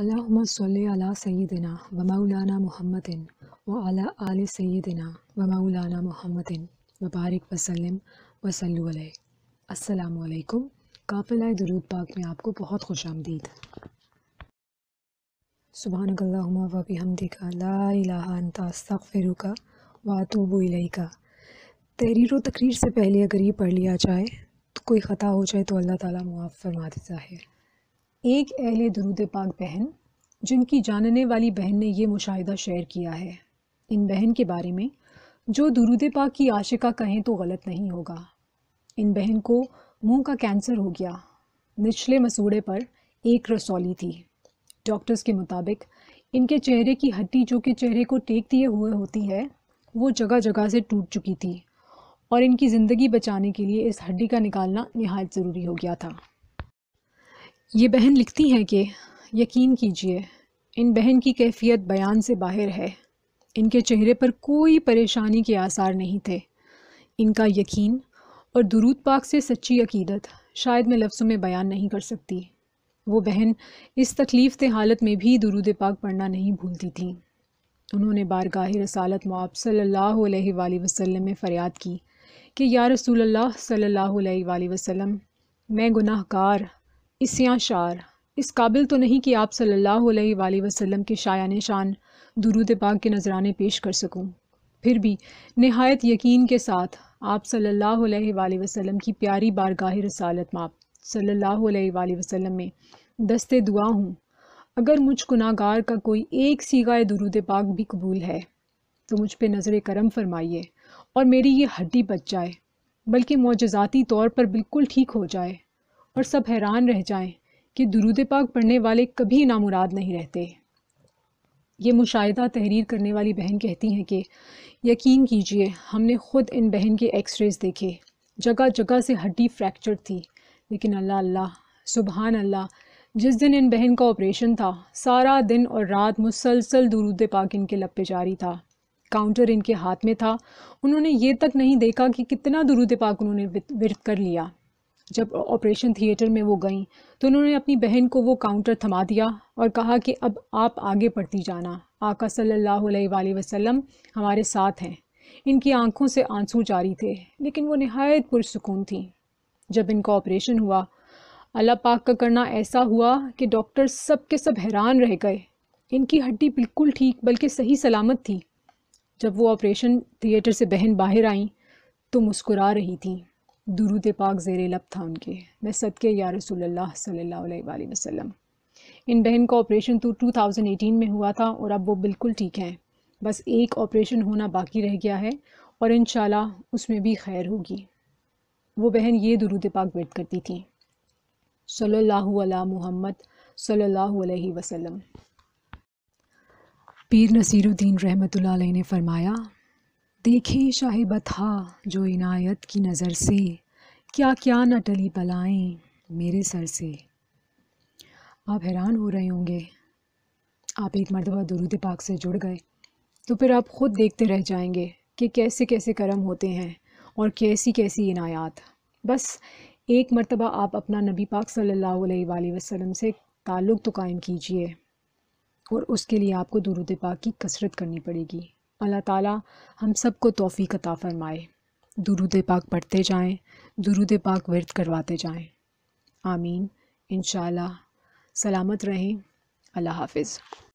अल्लाहुम्मा सल्ली अला सय्यदिना व मौलाना मुहम्मदिन व अला आल सय्यदिना व मौलाना मुहम्मदिन व बारिक वसलम वसल्लु अलैहि काफिला दरूद पाक में आपको बहुत खुश आमदीद सुबहानकल्लाहुम्मा व बिहमदिका ला इलाहा अंता अस्तगफिरुका व अतूबु इलैका तहरीर व तकरीर से पहले अगर ये पढ़ लिया जाए तो कोई ख़ता हो जाए तो अल्लाह ताला मुआफ़ फरमा देता है एक अहल दरूद पाक बहन जिनकी जानने वाली बहन ने यह मुशाहिदा शेयर किया है इन बहन के बारे में जो दरूद पाक की आशिका कहें तो गलत नहीं होगा इन बहन को मुंह का कैंसर हो गया निचले मसूड़े पर एक रसौली थी डॉक्टर्स के मुताबिक इनके चेहरे की हड्डी जो कि चेहरे को टेक दिए हुए होती है वो जगह जगह से टूट चुकी थी और इनकी ज़िंदगी बचाने के लिए इस हड्डी का निकालना नहायत ज़रूरी हो गया था ये बहन लिखती हैं कि यकीन कीजिए इन बहन की कैफियत बयान से बाहर है इनके चेहरे पर कोई परेशानी के आसार नहीं थे इनका यकीन और दुरूद पाक से सच्ची अकीदत शायद मैं लफ्ज़ों में बयान नहीं कर सकती वो बहन इस तकलीफ़ हालत में भी दुरूद पाक पढ़ना नहीं भूलती थी उन्होंने बारगाह रसालत मुआब सल्ला वसम में फ़रियाद की कि या रसूल अल्लाह सल्लल्लाहु अलैहि वसल्लम मैं गुनाहकार इसियाँ शार इस काबिल तो नहीं कि आप सल्लल्लाहु अलैहि वसल्लम के शायान शान दुरूद पाक के नजराने पेश कर सकूं फिर भी नहायत यकीन के साथ आप सल्लल्लाहु अलैहि वसल्लम की प्यारी बारगाह रसालत माप सल्लल्लाहु अलैहि वसल्लम में दस्ते दुआ हूँ अगर मुझ गुनागार का कोई एक सीगा दुरूद पाक भी कबूल है तो मुझ पर नज़र करम फरमाइए और मेरी ये हड्डी बच जाए बल्कि मोजाती तौर पर बिल्कुल ठीक हो जाए और सब हैरान रह जाएं कि दुरूद पाक पढ़ने वाले कभी नामुराद नहीं रहते ये मुशाहिदा तहरीर करने वाली बहन कहती हैं कि यकीन कीजिए हमने ख़ुद इन बहन के एक्सरेज देखे जगह जगह से हड्डी फ्रैक्चर थी लेकिन अल्लाह अल्लाह सुबहान अल्लाह जिस दिन इन बहन का ऑपरेशन था सारा दिन और रात मुसलसल दुरूद पाक इनके लपे पे जारी था काउंटर इनके हाथ में था उन्होंने ये तक नहीं देखा कि कितना दुरूद पाक उन्होंने विरत कर लिया जब ऑपरेशन थिएटर में वो गई तो उन्होंने अपनी बहन को वो काउंटर थमा दिया और कहा कि अब आप आगे पढ़ती जाना आका सल्लल्लाहु अलैहि वसल्लम हमारे साथ हैं इनकी आंखों से आंसू जारी थे लेकिन वो नहायत पुरसकून थी जब इनका ऑपरेशन हुआ अल्लाह पाक का करना ऐसा हुआ कि डॉक्टर सब के सब हैरान रह गए इनकी हड्डी बिल्कुल ठीक बल्कि सही सलामत थी जब वो ऑपरेशन थिएटर से बहन बाहर आईं तो मुस्कुरा रही थी दुरुद पाक जेर लब था उनके मैं के या रसूल सल्ला वसलम इन बहन का ऑपरेशन तो 2018 में हुआ था और अब वो बिल्कुल ठीक हैं बस एक ऑपरेशन होना बाकी रह गया है और इन उसमें भी खैर होगी वो बहन ये दुरुद पाक बैठ करती थी सल्ला मोहम्मद सल्ला वसलम पीर नसीरुद्दीन रहमतुल्लाह ने फरमाया देखे शाह बथा जो इनायत की नज़र से क्या क्या न टली पलाएँ मेरे सर से आप हैरान हो रहे होंगे आप एक मरतबा दुरुद पाक से जुड़ गए तो फिर आप ख़ुद देखते रह जाएंगे कि कैसे कैसे करम होते हैं और कैसी कैसी इनायात बस एक मरतबा आप अपना नबी पाक सल्लल्लाहु अलैहि वसल्लम से ताल्लुक़ तो कायम कीजिए और उसके लिए आपको दुरुद पाक की कसरत करनी पड़ेगी अल्लाह ताला हम सब को तोफ़ी कता फ़रमाए दुरुद पाक पढ़ते जाएं, दुरुद पाक वर्द करवाते जाएं। आमीन इन सलामत रहें अल्लाह हाफिज़